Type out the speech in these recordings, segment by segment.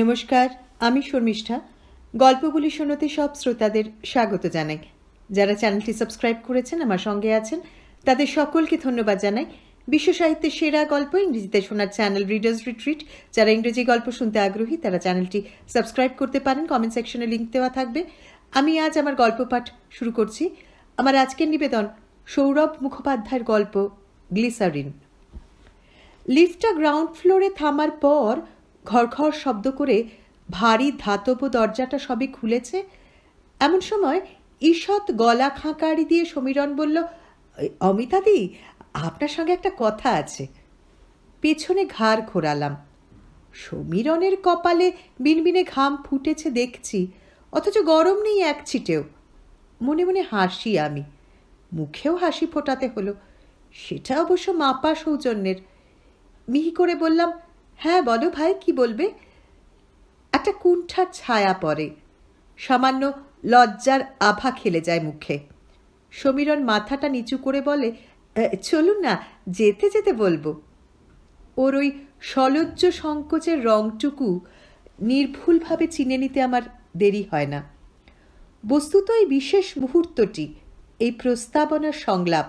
নমস্কার আমি শর্মিষ্ঠা গল্পগুলি শোনাতে সব শ্রোতাদের স্বাগত জানাই যারা চ্যানেলটি সাবস্ক্রাইব করেছেন আমার সঙ্গে আছেন তাদের সকলকে ধন্যবাদ জানাই বিশ্ব সাহিত্যের সেরা গল্প ইংরেজিতে শোনার চ্যানেল রিডার্স রিট্রিট যারা ইংরেজি গল্প শুনতে আগ্রহী তারা চ্যানেলটি সাবস্ক্রাইব করতে পারেন কমেন্ট সেকশনে লিঙ্ক দেওয়া থাকবে আমি আজ আমার গল্প পাঠ শুরু করছি আমার আজকের নিবেদন সৌরভ মুখোপাধ্যায়ের গল্প গ্লিসারিন লিফটটা গ্রাউন্ড ফ্লোরে থামার পর ঘরঘর শব্দ করে ভারী ধাতব দরজাটা সবই খুলেছে এমন সময় ঈষৎ গলা খাঁকাড়ি দিয়ে সমীরণ বলল অমিতাদি আপনার সঙ্গে একটা কথা আছে পেছনে ঘাড় ঘোরালাম সমীরণের কপালে বিনবিনে ঘাম ফুটেছে দেখছি অথচ গরম নেই এক ছিটেও মনে মনে হাসি আমি মুখেও হাসি ফোটাতে হলো সেটা অবশ্য মাপা সৌজন্যের মিহি করে বললাম হ্যাঁ বলো ভাই কি বলবে একটা কুণ্ঠার ছায়া পড়ে সামান্য লজ্জার আভা খেলে যায় মুখে সমীরন মাথাটা নিচু করে বলে চলুন না যেতে যেতে বলবো ওর ওই সলজ্জ সংকোচের রংটুকু নির্ভুলভাবে চিনে নিতে আমার দেরি হয় না বস্তুত এই বিশেষ মুহূর্তটি এই প্রস্তাবনার সংলাপ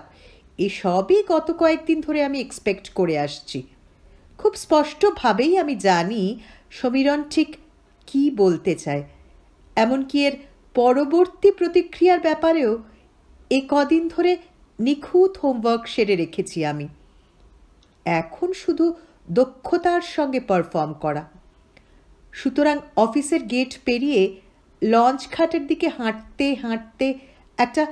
এসবই গত কয়েকদিন ধরে আমি এক্সপেক্ট করে আসছি খুব স্পষ্টভাবেই আমি জানি সমীরণ ঠিক কি বলতে চায় এমনকি এর পরবর্তী প্রতিক্রিয়ার ব্যাপারেও এ কদিন ধরে নিখুঁত হোমওয়ার্ক সেরে রেখেছি আমি এখন শুধু দক্ষতার সঙ্গে পারফর্ম করা সুতরাং অফিসের গেট পেরিয়ে লঞ্চ খাটের দিকে হাঁটতে হাঁটতে একটা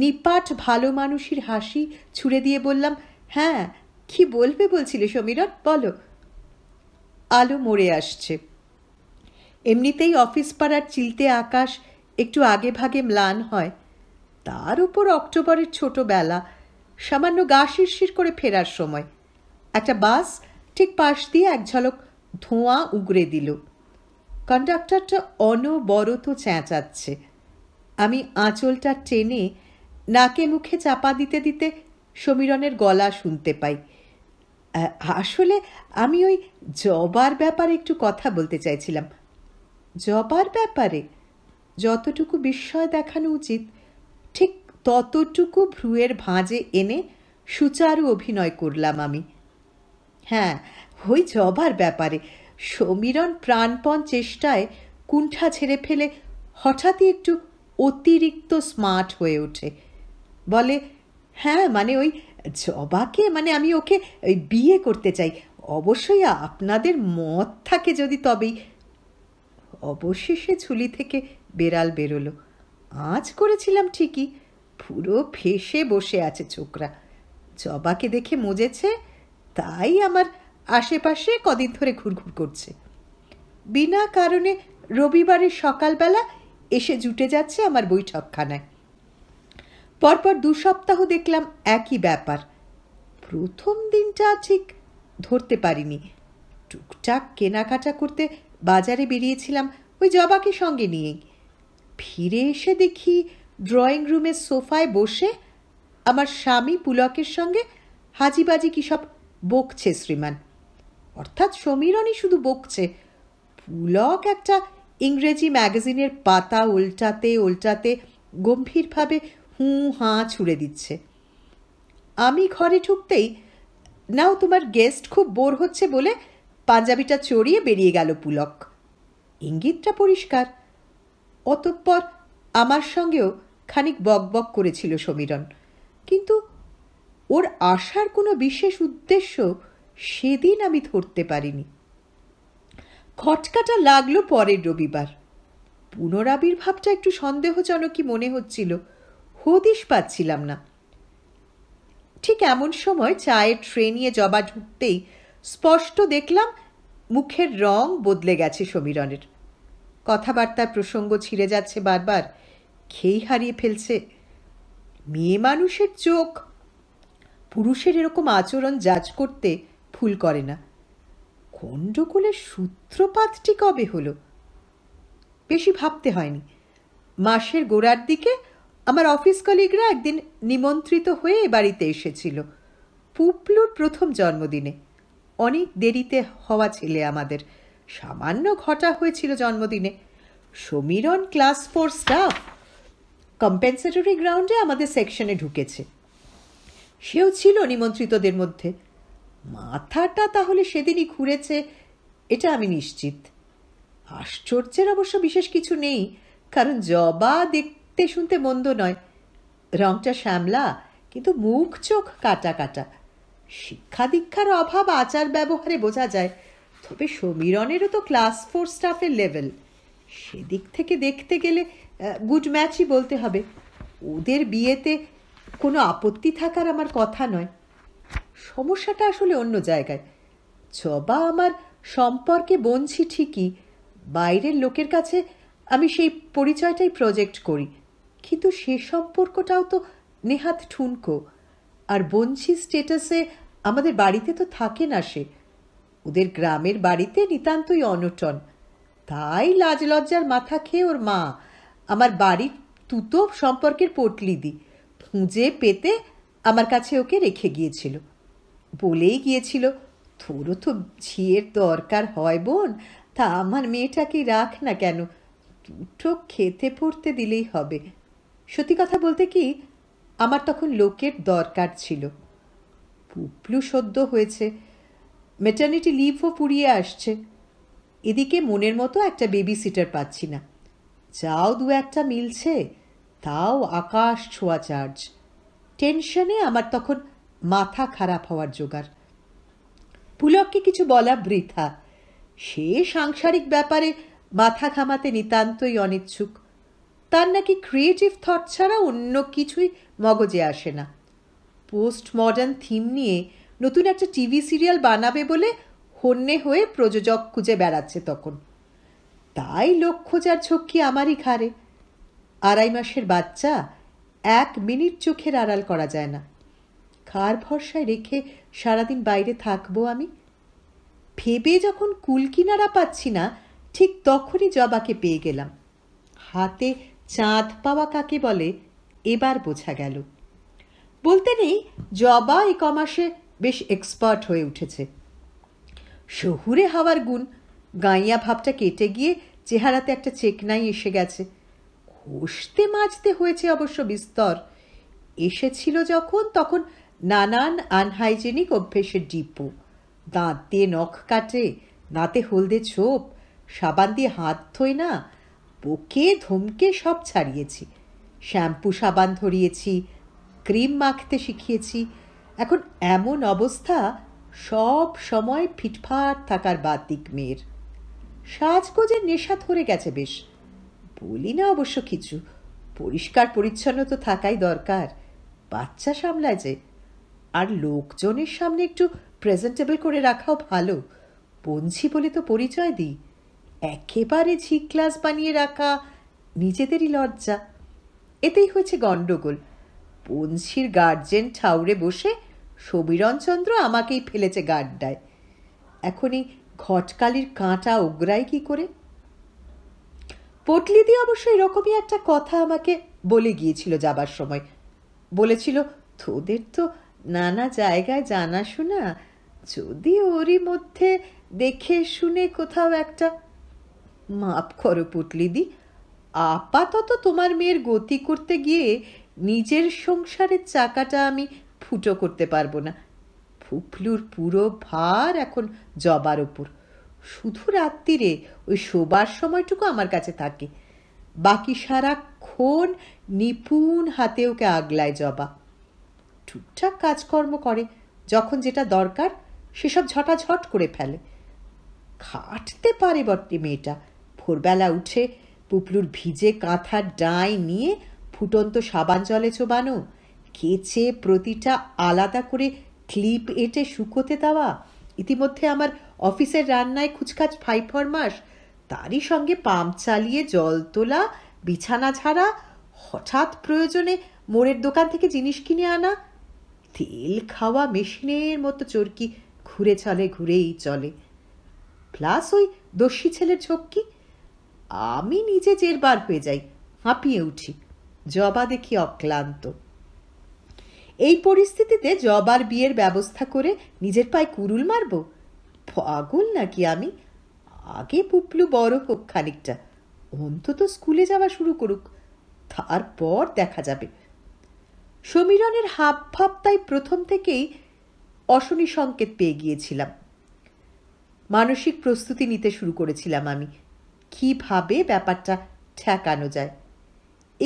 নিপাট ভালো মানুষের হাসি ছুড়ে দিয়ে বললাম হ্যাঁ কি বলবে বলছিলে সমীরণ বলো আলো মরে আসছে এমনিতেই অফিস পাড়ার চিলতে আকাশ একটু আগে ভাগে ম্লান হয় তার উপর অক্টোবরের ছোট বেলা সামান্য গা শিরশির করে ফেরার সময় একটা বাস ঠিক পাশ দিয়ে এক ঝলক ধোঁয়া উগড়ে দিল কন্ডাক্টরটা অনবরত চেঁচাচ্ছে আমি আঁচলটা টেনে নাকে মুখে চাপা দিতে দিতে সমীরনের গলা শুনতে পাই আসলে আমি ওই জবার ব্যাপারে একটু কথা বলতে চাইছিলাম জবার ব্যাপারে যতটুকু বিস্ময় দেখানো উচিত ঠিক ততটুকু ভ্রুয়ের ভাঁজে এনে সুচারু অভিনয় করলাম আমি হ্যাঁ ওই জবার ব্যাপারে সমীরণ প্রাণপণ চেষ্টায় কুণ্ঠা ছেড়ে ফেলে হঠাৎই একটু অতিরিক্ত স্মার্ট হয়ে ওঠে বলে হ্যাঁ মানে ওই জবাকে আচ্ছা, মানে আমি ওকে বিয়ে করতে চাই অবশ্যই আপনাদের মত থাকে যদি তবেই অবশেষে ঝুলি থেকে বেড়াল বেরোলো আজ করেছিলাম ঠিকই পুরো ফেসে বসে আছে ছোকরা জবাকে দেখে মজেছে তাই আমার আশেপাশে কদিন ধরে ঘুরঘুর করছে বিনা কারণে রবিবারের সকালবেলা এসে জুটে যাচ্ছে আমার বৈঠকখানায় পরপর দু সপ্তাহ দেখলাম একই ব্যাপার প্রথম দিনটা ঠিক ধরতে পারিনি টুকটাক কেনাকাটা করতে বাজারে বেরিয়েছিলাম ওই জবাকে সঙ্গে নিয়েই ফিরে এসে দেখি ড্রয়িং রুমের সোফায় বসে আমার স্বামী পুলকের সঙ্গে হাজিবাজি কি সব বকছে শ্রীমান অর্থাৎ সমীরণই শুধু বকছে পুলক একটা ইংরেজি ম্যাগাজিনের পাতা উল্টাতে উল্টাতে গম্ভীরভাবে হুঁ হাঁ ছুড়ে দিচ্ছে আমি ঘরে ঢুকতেই নাও তোমার গেস্ট খুব বোর হচ্ছে বলে পাঞ্জাবিটা চড়িয়ে বেরিয়ে গেল পুলক ইঙ্গিতটা পরিষ্কার অতঃপর আমার সঙ্গেও খানিক বকবক করেছিল সমীরণ কিন্তু ওর আসার কোনো বিশেষ উদ্দেশ্য সেদিন আমি ধরতে পারিনি খটকাটা লাগলো পরের রবিবার পুনরাবির্ভাবটা একটু সন্দেহজনকই মনে হচ্ছিল হদিশ পাচ্ছিলাম না ঠিক এমন সময় চায়ের ট্রে নিয়ে জবা ঢুকতেই স্পষ্ট দেখলাম মুখের রং বদলে গেছে সমীরণের কথাবার্তার প্রসঙ্গ ছিঁড়ে যাচ্ছে বারবার খেই হারিয়ে ফেলছে মেয়ে মানুষের চোখ পুরুষের এরকম আচরণ জাজ করতে ভুল করে না গণ্ডগোলের সূত্রপাতটি কবে হলো বেশি ভাবতে হয়নি মাসের গোড়ার দিকে আমার অফিস কলিগরা একদিন নিমন্ত্রিত হয়ে বাড়িতে এসেছিল পুপলুর প্রথম জন্মদিনে অনেক দেরিতে হওয়া ছেলে আমাদের সামান্য ঘটা হয়েছিল জন্মদিনে Samiran class four staff compensatory গ্রাউন্ডে আমাদের সেকশনে ঢুকেছে সেও ছিল নিমন্ত্রিতদের মধ্যে মাথাটা তাহলে সেদিনই ঘুরেছে এটা আমি নিশ্চিত আশ্চর্যের অবশ্য বিশেষ কিছু নেই কারণ জবা দেখতে দেখতে শুনতে মন্দ নয় রংটা শ্যামলা কিন্তু মুখ চোখ কাটা কাটা শিক্ষা দীক্ষার অভাব আচার ব্যবহারে বোঝা যায় তবে সমীরণেরও তো ক্লাস ফোর স্টাফের লেভেল সেদিক থেকে দেখতে গেলে গুড ম্যাচই বলতে হবে ওদের বিয়েতে কোনো আপত্তি থাকার আমার কথা নয় সমস্যাটা আসলে অন্য জায়গায় জবা আমার সম্পর্কে বলছি ঠিকই বাইরের লোকের কাছে আমি সেই পরিচয়টাই প্রজেক্ট করি কিন্তু সে সম্পর্কটাও তো নেহাত ঠুনকো আর বঞ্চি স্টেটাসে আমাদের বাড়িতে তো থাকে না সে ওদের গ্রামের বাড়িতে নিতান্তই অনটন তাই লাজ লজ্জার মাথা খেয়ে ওর মা আমার বাড়ির তুতো সম্পর্কের পটলি দি খুঁজে পেতে আমার কাছে ওকে রেখে গিয়েছিল বলেই গিয়েছিল তোরও তো ঝিয়ের দরকার হয় বোন তা আমার মেয়েটাকে রাখ না কেন দুটো খেতে পড়তে দিলেই হবে সত্যি কথা বলতে কি আমার তখন লোকের দরকার ছিল পুপলু সদ্য হয়েছে মেটার্নিটি লিভও পুড়িয়ে আসছে এদিকে মনের মতো একটা বেবি সিটার পাচ্ছি না যাও দু একটা মিলছে তাও আকাশ ছোঁয়া চার্জ টেনশনে আমার তখন মাথা খারাপ হওয়ার জোগাড় পুলককে কিছু বলা বৃথা সে সাংসারিক ব্যাপারে মাথা ঘামাতে নিতান্তই অনিচ্ছুক তার নাকি ক্রিয়েটিভ থট ছাড়া অন্য কিছুই মগজে আসে না পোস্ট মডার্ন থিম নিয়ে নতুন একটা টিভি সিরিয়াল বানাবে বলে হন্যে হয়ে প্রযোজক খুঁজে বেড়াচ্ছে তখন তাই লক্ষ্য খোঁজার ঝক্কি আমারই ঘাড়ে আড়াই মাসের বাচ্চা এক মিনিট চোখের আড়াল করা যায় না খার ভরসায় রেখে সারাদিন বাইরে থাকবো আমি ভেবে যখন কুলকিনারা পাচ্ছি না ঠিক তখনই জবাকে পেয়ে গেলাম হাতে চাঁদ পাওয়া কাকে বলে এবার বোঝা গেল বলতে নেই জবা এ কমাসে বেশ এক্সপার্ট হয়ে উঠেছে শহুরে হাওয়ার গুণ গাঁইয়া ভাবটা কেটে গিয়ে চেহারাতে একটা চেকনাই এসে গেছে ঘষতে মাজতে হয়েছে অবশ্য বিস্তর এসেছিল যখন তখন নানান আনহাইজেনিক অভ্যেসের ডিপো দাঁত দিয়ে নখ কাটে দাঁতে হলদে ছোপ সাবান দিয়ে হাত ধোয় না বকে ধমকে সব ছাড়িয়েছি শ্যাম্পু সাবান ধরিয়েছি ক্রিম মাখতে শিখিয়েছি এখন এমন অবস্থা সব সময় ফিটফাট থাকার বাতিক মেয়ের সাজগোজের নেশা ধরে গেছে বেশ বলি না অবশ্য কিছু পরিষ্কার পরিচ্ছন্ন তো থাকাই দরকার বাচ্চা সামলায় যে আর লোকজনের সামনে একটু প্রেজেন্টেবল করে রাখাও ভালো বঞ্ছি বলে তো পরিচয় দিই একেবারে ঝিক্লাস বানিয়ে রাখা নিজেদেরই লজ্জা এতেই হয়েছে গণ্ডগোল বংশীর গার্জেন ঠাউরে বসে সবিরণচন্দ্র আমাকেই ফেলেছে গাড্ডায় এখনই ঘটকালির কাঁটা ওগরায় কি করে পটলিদি অবশ্য এরকমই একটা কথা আমাকে বলে গিয়েছিল যাবার সময় বলেছিল তোদের তো নানা জায়গায় জানাশোনা যদি ওরই মধ্যে দেখে শুনে কোথাও একটা মাপ করো পুতলিদি আপাতত তোমার মেয়ের গতি করতে গিয়ে নিজের সংসারের চাকাটা আমি ফুটো করতে পারবো না ফুফলুর পুরো ভার এখন জবার ওপর শুধু রাত্রিরে ওই শোবার সময়টুকু আমার কাছে থাকে বাকি সারাক্ষণ নিপুণ হাতে ওকে আগলায় জবা টুকটাক কাজকর্ম করে যখন যেটা দরকার সেসব ঝটাঝট করে ফেলে খাটতে পারে বটে মেয়েটা ভোরবেলা উঠে পুপলুর ভিজে কাঁথার ডাঁই নিয়ে ফুটন্ত সাবান জলে চোবানো কেচে প্রতিটা আলাদা করে ক্লিপ এঁটে শুকোতে দেওয়া ইতিমধ্যে আমার অফিসের রান্নায় খুচখাচ ফাই ফরমাস তারই সঙ্গে পাম্প চালিয়ে জল তোলা বিছানা ছাড়া হঠাৎ প্রয়োজনে মোড়ের দোকান থেকে জিনিস কিনে আনা তেল খাওয়া মেশিনের মতো চরকি ঘুরে চলে ঘুরেই চলে প্লাস ওই দস্যি ছেলের ঝক্কি আমি নিজে জেরবার হয়ে যাই হাঁপিয়ে উঠি জবা দেখি অক্লান্ত এই পরিস্থিতিতে জবার বিয়ের ব্যবস্থা করে নিজের পায়ে কুরুল মারব পাগল নাকি আমি আগে পুপলু বড় হোক খানিকটা অন্তত স্কুলে যাওয়া শুরু করুক তারপর দেখা যাবে সমীরণের হাব ভাব তাই প্রথম থেকেই অশনি সংকেত পেয়ে গিয়েছিলাম মানসিক প্রস্তুতি নিতে শুরু করেছিলাম আমি কিভাবে ব্যাপারটা ঠেকানো যায়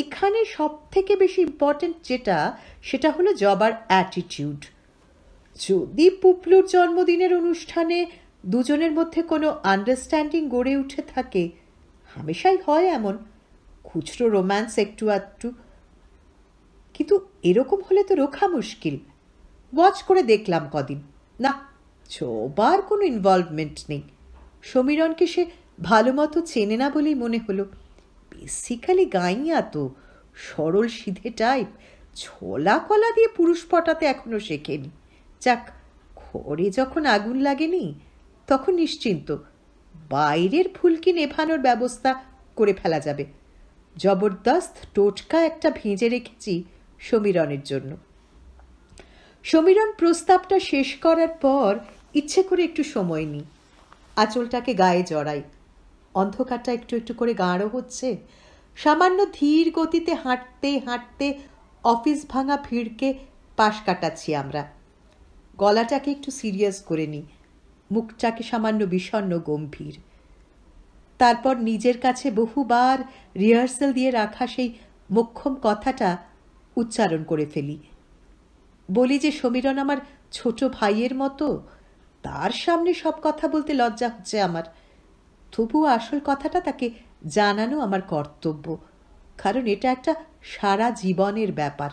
এখানে সব থেকে বেশি ইম্পর্টেন্ট যেটা সেটা হলো জবার অ্যাটিটিউড যদি পুপলুর জন্মদিনের অনুষ্ঠানে দুজনের মধ্যে কোনো আন্ডারস্ট্যান্ডিং গড়ে উঠে থাকে হামেশাই হয় এমন খুচরো রোম্যান্স একটু আধটু কিন্তু এরকম হলে তো রোখা মুশকিল ওয়াচ করে দেখলাম কদিন না জবার কোনো ইনভলভমেন্ট নেই সমীরণকে সে ভালো মতো চেনে না বলেই মনে হলো বেসিক্যালি গাইয়া তো সরল সিধে টাইপ ছোলা কলা দিয়ে পুরুষ পটাতে এখনও শেখেনি যাক ঘরে যখন আগুন লাগেনি তখন নিশ্চিন্ত বাইরের ফুলকি নেভানোর ব্যবস্থা করে ফেলা যাবে জবরদস্ত টোটকা একটা ভেজে রেখেছি সমীরণের জন্য সমীরণ প্রস্তাবটা শেষ করার পর ইচ্ছে করে একটু সময় নিই আঁচলটাকে গায়ে জড়াই অন্ধকারটা একটু একটু করে গাঢ় হচ্ছে সামান্য ধীর গতিতে হাঁটতে হাঁটতে অফিস ভাঙা ভিড়কে পাশ কাটাচ্ছি আমরা গলাটাকে একটু সিরিয়াস করে নিই মুখটাকে সামান্য বিষণ্ন গম্ভীর তারপর নিজের কাছে বহুবার রিহার্সেল দিয়ে রাখা সেই মক্ষম কথাটা উচ্চারণ করে ফেলি বলি যে সমীরণ আমার ছোট ভাইয়ের মতো তার সামনে সব কথা বলতে লজ্জা হচ্ছে আমার তবুও আসল কথাটা তাকে জানানো আমার কর্তব্য কারণ এটা একটা সারা জীবনের ব্যাপার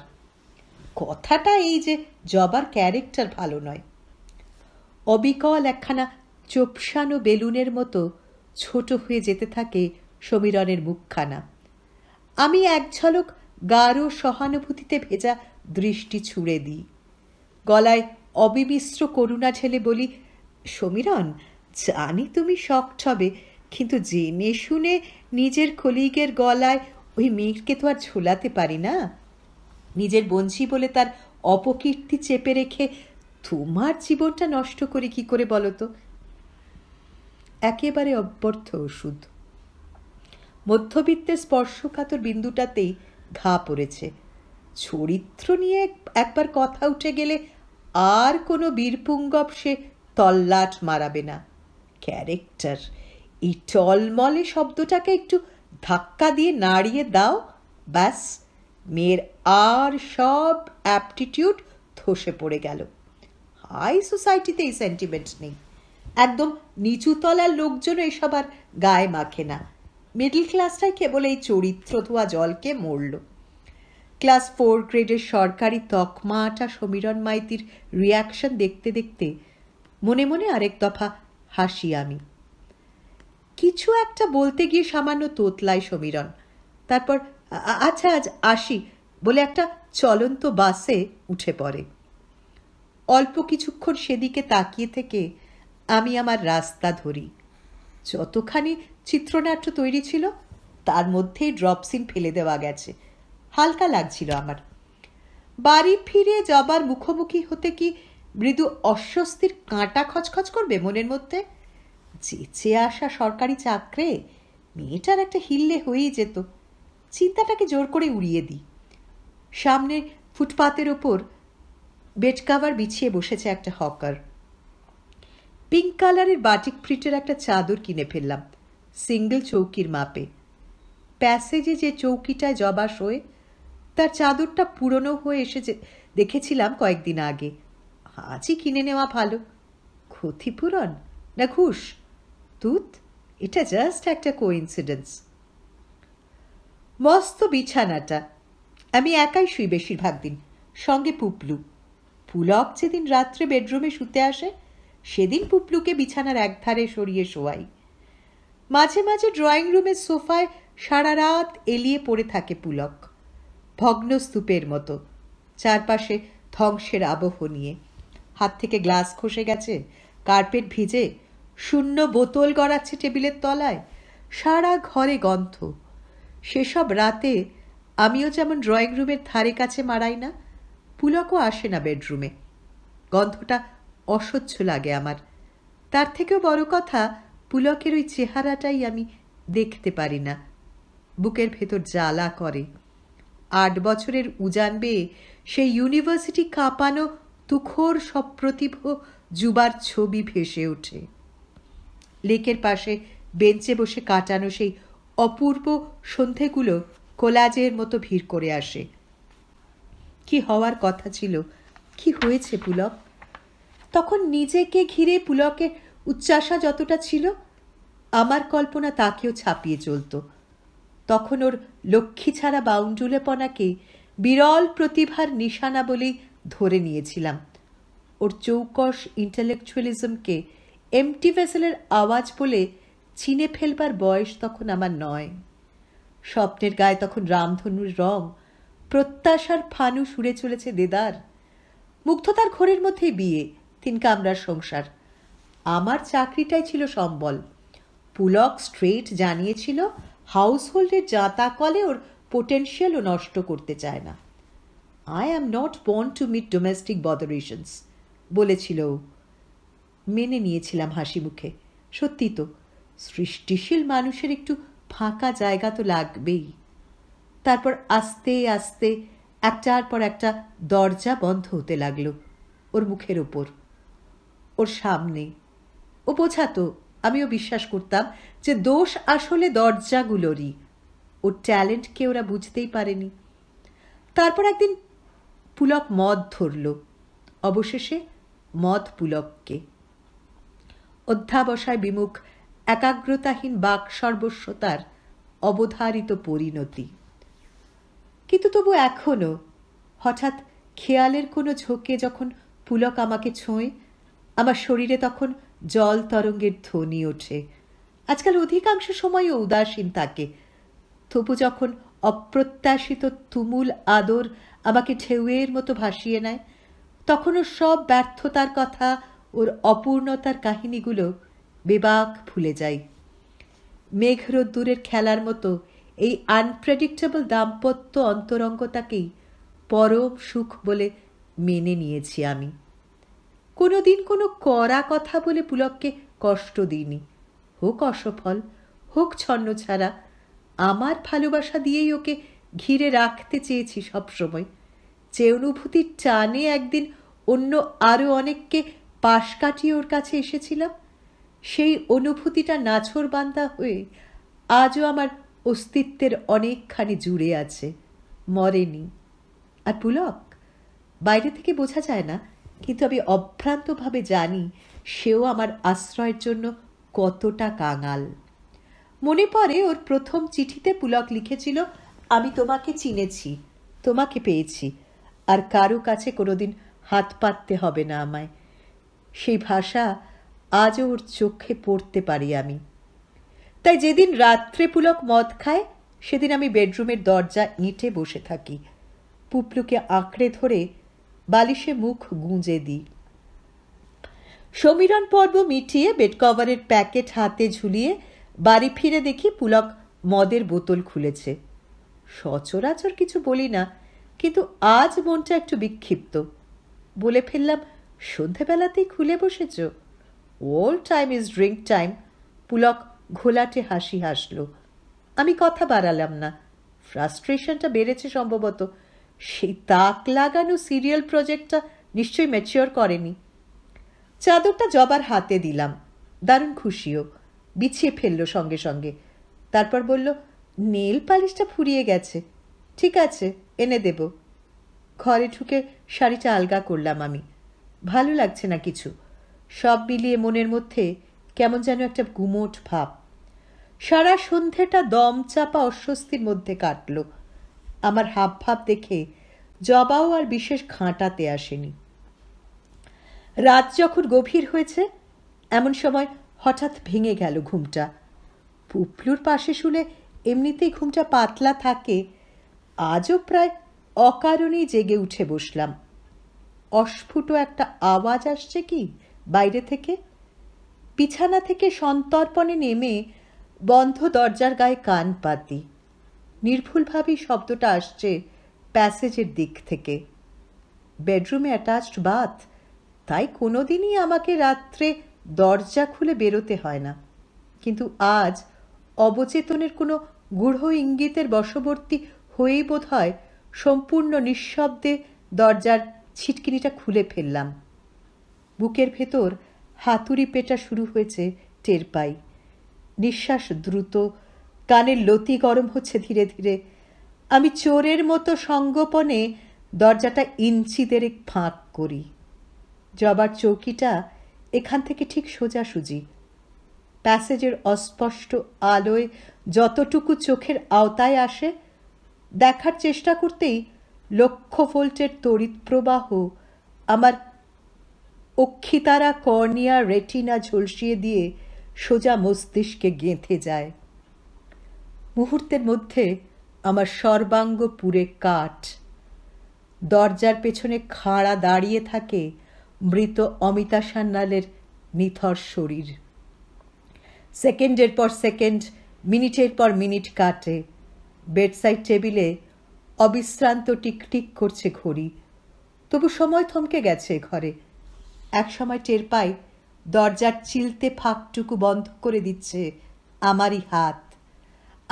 কথাটা এই যে জবার ক্যারেক্টার ভালো নয় অবিকল একখানা চোপসানো বেলুনের মতো ছোট হয়ে যেতে থাকে সমীরণের মুখখানা আমি এক ঝলক গাঢ় সহানুভূতিতে ভেজা দৃষ্টি ছুড়ে দিই গলায় অবিমিশ্র করুণা ছেলে বলি সমীরণ জানি তুমি শখ ছবে কিন্তু জেনে শুনে নিজের খলিগের গলায় ওই মেয়েকে তো আর ঝোলাতে পারি না নিজের বঞ্চি বলে তার অপকীর্তি চেপে রেখে তোমার জীবনটা নষ্ট করে কি করে বলো তো একেবারে অব্যর্থ ওষুধ মধ্যবিত্তের স্পর্শকাতর বিন্দুটাতেই ঘা পড়েছে চরিত্র নিয়ে একবার কথা উঠে গেলে আর কোনো বীরপুঙ্গব সে তল্লাট মারাবে না ক্যারেক্টার এই টলমলে শব্দটাকে একটু ধাক্কা দিয়ে নাড়িয়ে দাও ব্যাস মেয়ের আর সব অ্যাপটিটিউড ধসে পড়ে গেল হাই সোসাইটিতে এই সেন্টিমেন্ট নেই একদম নিচুতলার লোকজনও এসব আর গায়ে মাখে না মিডল ক্লাসটাই কেবল এই চরিত্র ধোয়া জলকে মরল ক্লাস ফোর গ্রেডের সরকারি তকমাটা সমীরণ মাইতির রিয়াকশন দেখতে দেখতে মনে মনে আরেক দফা হাসি আমি কিছু একটা বলতে গিয়ে সামান্য তোতলায় সমীরণ তারপর আচ্ছা আজ আসি বলে একটা চলন্ত বাসে উঠে পড়ে অল্প কিছুক্ষণ সেদিকে তাকিয়ে থেকে আমি আমার রাস্তা ধরি যতখানি চিত্রনাট্য তৈরি ছিল তার মধ্যেই ড্রপসিন ফেলে দেওয়া গেছে হালকা লাগছিল আমার বাড়ি ফিরে যাবার মুখোমুখি হতে কি মৃদু অস্বস্তির কাঁটা খচখচ করবে মনের মধ্যে চেঁচে আসা সরকারি চাকরে মেয়েটার একটা হিল্লে হয়েই যেত চিন্তাটাকে জোর করে উড়িয়ে দিই সামনে ফুটপাতের ওপর বেড কাভার বিছিয়ে বসেছে একটা হকার পিঙ্ক কালারের বাটিক ফ্রিটের একটা চাদর কিনে ফেললাম সিঙ্গেল চৌকির মাপে প্যাসেজে যে চৌকিটায় জবাস হয়ে তার চাদরটা পুরনো হয়ে এসে দেখেছিলাম কয়েকদিন আগে আজই কিনে নেওয়া ভালো ক্ষতিপূরণ না ঘুষ তুত এটা জাস্ট একটা কোইন্সিডেন্স মস্ত বিছানাটা আমি একাই শুই বেশিরভাগ দিন সঙ্গে পুপলু পুলক যেদিন রাত্রে বেডরুমে শুতে আসে সেদিন পুপলুকে বিছানার একধারে সরিয়ে শোয়াই মাঝে মাঝে ড্রয়িং রুমের সোফায় সারা রাত এলিয়ে পড়ে থাকে পুলক ভগ্ন স্তূপের মতো চারপাশে ধ্বংসের আবহ নিয়ে হাত থেকে গ্লাস খসে গেছে কার্পেট ভিজে শূন্য বোতল গড়াচ্ছে টেবিলের তলায় সারা ঘরে গন্ধ সেসব রাতে আমিও যেমন ড্রয়িং রুমের ধারে কাছে মারাই না পুলকও আসে না বেডরুমে গন্ধটা অসহ্য লাগে আমার তার থেকেও বড় কথা পুলকের ওই চেহারাটাই আমি দেখতে পারি না বুকের ভেতর জ্বালা করে আট বছরের উজান বেয়ে সেই ইউনিভার্সিটি কাঁপানো তুখোর প্রতিভ যুবার ছবি ভেসে ওঠে লেকের পাশে বেঞ্চে বসে কাটানো সেই অপূর্ব সন্ধেগুলো কোলাজের মতো ভিড় করে আসে কি হওয়ার কথা ছিল কি হয়েছে পুলক তখন নিজেকে ঘিরে পুলকের উচ্চাসা যতটা ছিল আমার কল্পনা তাকেও ছাপিয়ে চলত তখন ওর লক্ষ্মী ছাড়া বাউন্ডুলেপনাকে বিরল প্রতিভার নিশানা বলেই ধরে নিয়েছিলাম ওর চৌকশ ইন্টালেকচুয়ালিজমকে এমটি ভেসেলের আওয়াজ বলে চিনে ফেলবার বয়স তখন আমার নয় স্বপ্নের গায়ে তখন রামধনুর রং প্রত্যাশার ফানু সুরে চলেছে দেদার মুগ্ধতার ঘরের মধ্যে বিয়ে তিন কামরার সংসার আমার চাকরিটাই ছিল সম্বল পুলক স্ট্রেট জানিয়েছিল হাউসহোল্ডের যাতা কলে ওর পোটেনশিয়ালও নষ্ট করতে চায় না I am not wont to meet domestic botherations বলেছিল মেনে নিয়েছিলাম হাসি মুখে সত্যি তো সৃষ্টিশীল মানুষের একটু ফাঁকা জায়গা তো লাগবেই তারপর আস্তে আস্তে একটার পর একটা দরজা বন্ধ হতে লাগলো ওর মুখের ওপর ওর সামনে ও বোঝাতো আমিও বিশ্বাস করতাম যে দোষ আসলে দরজাগুলোরই ওর ট্যালেন্টকে ওরা বুঝতেই পারেনি তারপর একদিন পুলক মদ ধরল অবশেষে মদ পুলককে অধ্যাবসায় বিমুখ একাগ্রতাহীন বাক সর্বস্বতার অবধারিত পরিণতি কিন্তু তবু এখনও হঠাৎ খেয়ালের কোনো ঝোঁকে যখন পুলক আমাকে ছোঁয় আমার শরীরে তখন জল তরঙ্গের ধ্বনি ওঠে আজকাল অধিকাংশ সময়ও উদাসীন থাকে তবু যখন অপ্রত্যাশিত তুমুল আদর আমাকে ঢেউয়ের মতো ভাসিয়ে নেয় তখনও সব ব্যর্থতার কথা ওর অপূর্ণতার কাহিনীগুলো বেবাক ভুলে যাই দূরের খেলার মতো এই আনপ্রেডিক্টেবল দাম্পত্য অন্তরঙ্গতাকেই পরম সুখ বলে মেনে নিয়েছি আমি কোনোদিন কোনো কড়া কথা বলে পুলককে কষ্ট দিইনি হোক অসফল হোক ছন্ন ছাড়া আমার ভালোবাসা দিয়েই ওকে ঘিরে রাখতে চেয়েছি সবসময় যে অনুভূতির টানে একদিন অন্য আরও অনেককে পাশ কাটিয়ে ওর কাছে এসেছিলাম সেই অনুভূতিটা বান্দা হয়ে আজও আমার অস্তিত্বের অনেকখানি জুড়ে আছে মরেনি আর পুলক বাইরে থেকে বোঝা যায় না কিন্তু আমি অভ্রান্তভাবে জানি সেও আমার আশ্রয়ের জন্য কতটা কাঙাল মনে পড়ে ওর প্রথম চিঠিতে পুলক লিখেছিল আমি তোমাকে চিনেছি তোমাকে পেয়েছি আর কারো কাছে কোনোদিন হাত পাততে হবে না আমায় সেই ভাষা আজও ওর চোখে পড়তে পারি আমি তাই যেদিন রাত্রে পুলক মদ খায় সেদিন আমি বেডরুমের দরজা ইঁটে বসে থাকি পুপলুকে আঁকড়ে ধরে বালিশে মুখ গুঁজে দিই সমীরণ পর্ব মিটিয়ে বেড কভারের প্যাকেট হাতে ঝুলিয়ে বাড়ি ফিরে দেখি পুলক মদের বোতল খুলেছে সচরাচর কিছু বলি না কিন্তু আজ মনটা একটু বিক্ষিপ্ত বলে ফেললাম সন্ধেবেলাতেই খুলে বসেছ all time is drink time Pulak ঘোলাটে হাসি হাসল আমি কথা বাড়ালাম না ফ্রাস্ট্রেশনটা বেড়েছে সম্ভবত সেই তাক লাগানো সিরিয়াল প্রজেক্টটা নিশ্চয়ই ম্যাচিওর করেনি চাদরটা জবার হাতে দিলাম দারুণ খুশিও বিছিয়ে ফেললো সঙ্গে সঙ্গে তারপর বলল নেল পালিশটা ফুরিয়ে গেছে ঠিক আছে এনে দেব ঘরে ঢুকে শাড়িটা আলগা করলাম আমি ভালো লাগছে না কিছু সব মিলিয়ে মনের মধ্যে কেমন যেন একটা গুমোট ভাব সারা সন্ধেটা দম চাপা অস্বস্তির মধ্যে কাটল আমার হাব ভাব দেখে জবাও আর বিশেষ ঘাঁটাতে আসেনি রাত যখন গভীর হয়েছে এমন সময় হঠাৎ ভেঙে গেল ঘুমটা পুপলুর পাশে শুনে এমনিতেই ঘুমটা পাতলা থাকে আজও প্রায় অকারণেই জেগে উঠে বসলাম অস্ফুট একটা আওয়াজ আসছে কি বাইরে থেকে বিছানা থেকে সন্তর্পণে নেমে বন্ধ দরজার গায়ে কান পাতি নির্ভুলভাবেই শব্দটা আসছে প্যাসেজের দিক থেকে বেডরুমে অ্যাটাচড বাথ তাই কোনো দিনই আমাকে রাত্রে দরজা খুলে বেরোতে হয় না কিন্তু আজ অবচেতনের কোনো গূঢ় ইঙ্গিতের বশবর্তী হয়েই বোধ হয় সম্পূর্ণ নিঃশব্দে দরজার ছিটকিনিটা খুলে ফেললাম বুকের ভেতর হাতুড়ি পেটা শুরু হয়েছে টের পাই নিঃশ্বাস দ্রুত কানের লতি গরম হচ্ছে ধীরে ধীরে আমি চোরের মতো সঙ্গোপনে দরজাটা ইঞ্চি দেরেক ফাঁক করি জবার চৌকিটা এখান থেকে ঠিক সোজাসুজি প্যাসেজের অস্পষ্ট আলোয় যতটুকু চোখের আওতায় আসে দেখার চেষ্টা করতেই লক্ষ ভোল্টের তড়িৎ প্রবাহ আমার অক্ষিতারা কর্নিয়া রেটিনা ঝলসিয়ে দিয়ে সোজা মস্তিষ্কে গেঁথে যায় মুহূর্তের মধ্যে আমার সর্বাঙ্গ পুরে কাঠ দরজার পেছনে খাড়া দাঁড়িয়ে থাকে মৃত অমিতা সান্যালের নিথর শরীর সেকেন্ডের পর সেকেন্ড মিনিটের পর মিনিট কাটে বেডসাইড টেবিলে অবিশ্রান্ত টিকটিক করছে ঘড়ি তবু সময় থমকে গেছে ঘরে এক সময় টের পাই দরজার চিলতে ফাঁকটুকু বন্ধ করে দিচ্ছে আমারই হাত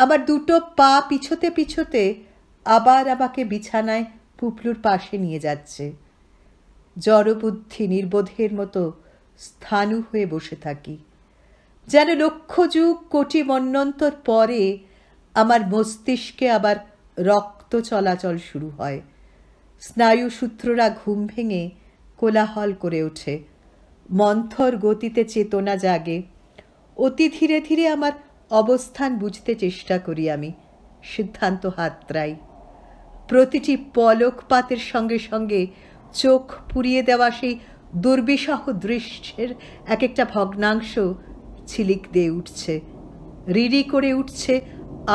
আমার দুটো পা পিছতে পিছতে আবার আমাকে বিছানায় পুপলুর পাশে নিয়ে যাচ্ছে জড়বুদ্ধি নির্বোধের মতো স্থানু হয়ে বসে থাকি যেন লক্ষ যুগ কোটি মন্যন্তর পরে আমার মস্তিষ্কে আবার রক্ত রক্ত চলাচল শুরু হয় স্নায়ুসূত্ররা ঘুম ভেঙে কোলাহল করে ওঠে মন্থর গতিতে চেতনা জাগে অতি ধীরে ধীরে আমার অবস্থান বুঝতে চেষ্টা করি আমি সিদ্ধান্ত হাতরাই প্রতিটি পলক পাতের সঙ্গে সঙ্গে চোখ পুড়িয়ে দেওয়া সেই দুর্বিষহ দৃশ্যের এক একটা ভগ্নাংশ ছিলিক দিয়ে উঠছে রিড়ি করে উঠছে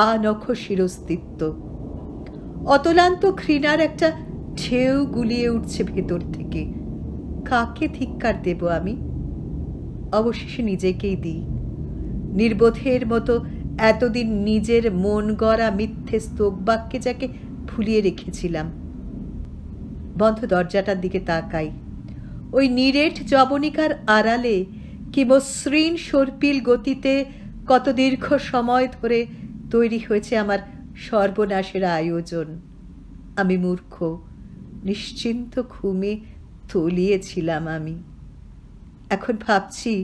আনখ শিরস্তিত্ব অতলান্ত ঘৃণার একটা ঢেউ গুলিয়ে উঠছে ভেতর থেকে কাকে ধিক্কার দেব আমি অবশেষে নিজেকেই দিই নির্বোধের মতো এতদিন নিজের মন গড়া মিথ্যে স্তোকবাক্যে যাকে ভুলিয়ে রেখেছিলাম বন্ধ দরজাটার দিকে তাকাই ওই নিরেট জবনিকার আড়ালে কি মসৃণ সর্পিল গতিতে কত দীর্ঘ সময় ধরে তৈরি হয়েছে আমার সর্বনাশের আয়োজন আমি মূর্খ নিশ্চিন্ত ঘুমে তলিয়েছিলাম আমি এখন ভাবছি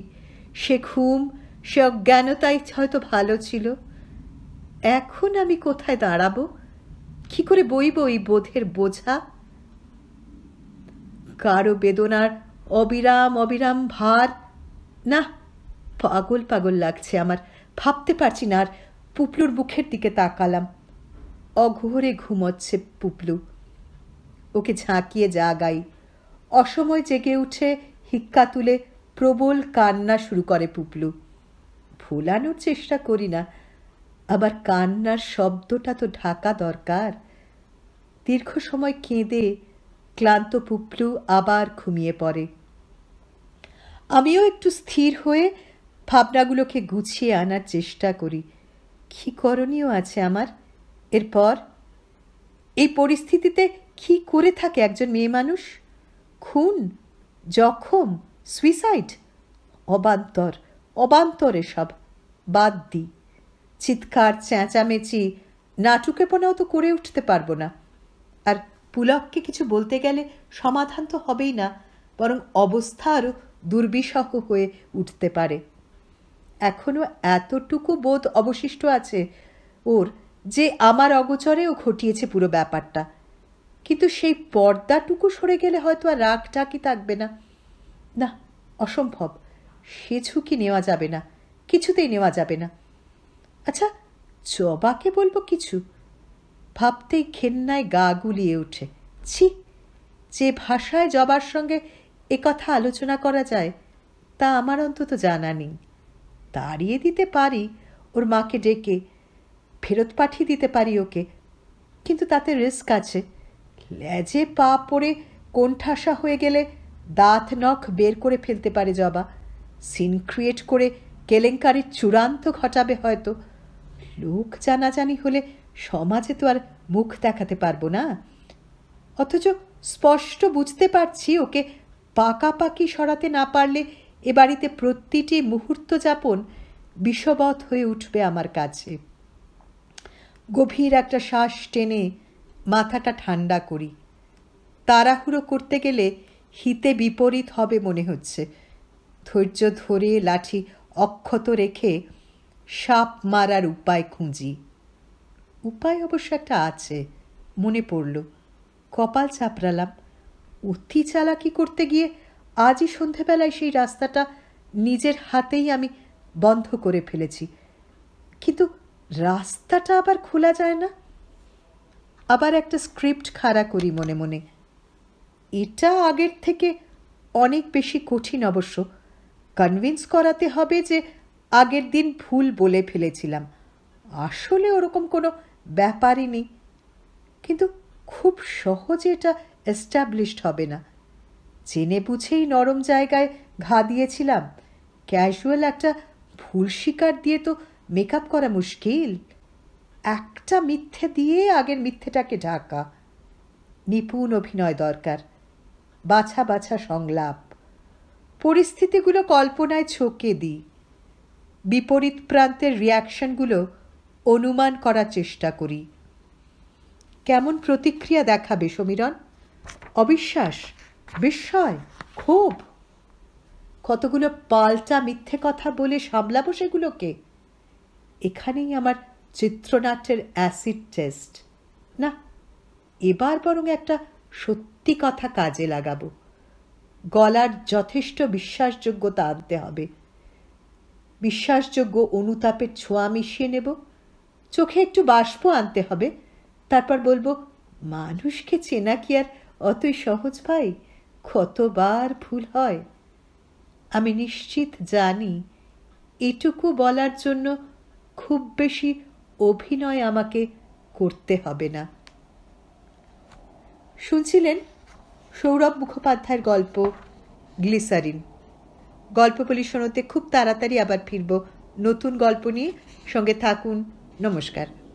সে ঘুম সে অজ্ঞানতাই হয়তো ভালো ছিল এখন আমি কোথায় দাঁড়াবো কি করে বইব এই বোধের বোঝা কারো বেদনার অবিরাম অবিরাম ভার না পাগল পাগল লাগছে আমার ভাবতে পারছি না আর পুপলুর মুখের দিকে তাকালাম অঘোরে ঘুমোচ্ছে পুপলু ওকে ঝাঁকিয়ে জাগাই অসময় জেগে উঠে হিক্কা তুলে প্রবল কান্না শুরু করে পুপলু ভোলানোর চেষ্টা করি না আবার কান্নার শব্দটা তো ঢাকা দরকার দীর্ঘ সময় কেঁদে ক্লান্ত পুপলু আবার ঘুমিয়ে পড়ে আমিও একটু স্থির হয়ে ভাবনাগুলোকে গুছিয়ে আনার চেষ্টা করি কী করণীয় আছে আমার এরপর এই পরিস্থিতিতে কি করে থাকে একজন মেয়ে মানুষ খুন জখম সুইসাইড অবান্তর অবান্তর এসব বাদ দিই চিৎকার চেঁচামেচি নাটুকেপনাও তো করে উঠতে পারবো না আর পুলককে কিছু বলতে গেলে সমাধান তো হবেই না বরং অবস্থা আরও দুর্বিষহ হয়ে উঠতে পারে এখনও এতটুকু বোধ অবশিষ্ট আছে ওর যে আমার অগোচরেও ঘটিয়েছে পুরো ব্যাপারটা কিন্তু সেই পর্দাটুকু সরে গেলে হয়তো আর রাগ টাকি থাকবে না না অসম্ভব সে ঝুঁকি নেওয়া যাবে না কিছুতেই নেওয়া যাবে না আচ্ছা জবাকে বলবো কিছু ভাবতেই ঘেন্নায় গা গুলিয়ে ওঠে ছি যে ভাষায় জবার সঙ্গে কথা আলোচনা করা যায় তা আমার অন্তত জানা নেই তাড়িয়ে দিতে পারি ওর মাকে ডেকে ফেরত পাঠিয়ে দিতে পারি ওকে কিন্তু তাতে রিস্ক আছে লেজে পা পড়ে কোণঠাসা হয়ে গেলে দাঁত নখ বের করে ফেলতে পারে জবা সিন ক্রিয়েট করে কেলেঙ্কারির চূড়ান্ত ঘটাবে হয়তো লোক জানাজানি হলে সমাজে তো আর মুখ দেখাতে পারবো না অথচ স্পষ্ট বুঝতে পারছি ওকে পাকাপাকি সরাতে না পারলে এ বাড়িতে প্রতিটি মুহূর্ত যাপন বিষবৎ হয়ে উঠবে আমার কাছে গভীর একটা শ্বাস টেনে মাথাটা ঠান্ডা করি তাড়াহুড়ো করতে গেলে হিতে বিপরীত হবে মনে হচ্ছে ধৈর্য ধরে লাঠি অক্ষত রেখে সাপ মারার উপায় খুঁজি উপায় অবশ্য একটা আছে মনে পড়ল কপাল চাপড়ালাম অতি চালাকি করতে গিয়ে আজই সন্ধেবেলায় সেই রাস্তাটা নিজের হাতেই আমি বন্ধ করে ফেলেছি কিন্তু রাস্তাটা আবার খোলা যায় না আবার একটা স্ক্রিপ্ট খাড়া করি মনে মনে এটা আগের থেকে অনেক বেশি কঠিন অবশ্য কনভিন্স করাতে হবে যে আগের দিন ভুল বলে ফেলেছিলাম আসলে ওরকম কোনো ব্যাপারই নেই কিন্তু খুব সহজে এটা এস্টাবলিশড হবে না জেনে বুঝেই নরম জায়গায় ঘা দিয়েছিলাম ক্যাজুয়াল একটা ভুল শিকার দিয়ে তো মেকআপ করা মুশকিল একটা মিথ্যে দিয়ে আগের মিথ্যেটাকে ঢাকা নিপুণ অভিনয় দরকার বাছা বাছা সংলাপ পরিস্থিতিগুলো কল্পনায় ছকে দিই বিপরীত প্রান্তের রিয়াকশনগুলো অনুমান করার চেষ্টা করি কেমন প্রতিক্রিয়া দেখাবে সমীরন অবিশ্বাস বিস্ময় ক্ষোভ কতগুলো পাল্টা মিথ্যে কথা বলে সামলাবো সেগুলোকে এখানেই আমার চিত্রনাট্যের অ্যাসিড টেস্ট না এবার বরং একটা সত্যি কথা কাজে লাগাবো গলার যথেষ্ট বিশ্বাসযোগ্যতা আনতে হবে বিশ্বাসযোগ্য অনুতাপের ছোঁয়া মিশিয়ে নেব চোখে একটু বাষ্প আনতে হবে তারপর বলবো মানুষকে চেনা কি আর অতই সহজ ভাই কতবার ভুল হয় আমি নিশ্চিত জানি এটুকু বলার জন্য খুব বেশি অভিনয় আমাকে করতে হবে না শুনছিলেন সৌরভ মুখোপাধ্যায়ের গল্প গ্লিসারিন গল্প বলি শোনাতে খুব তাড়াতাড়ি আবার ফিরব নতুন গল্প নিয়ে সঙ্গে থাকুন নমস্কার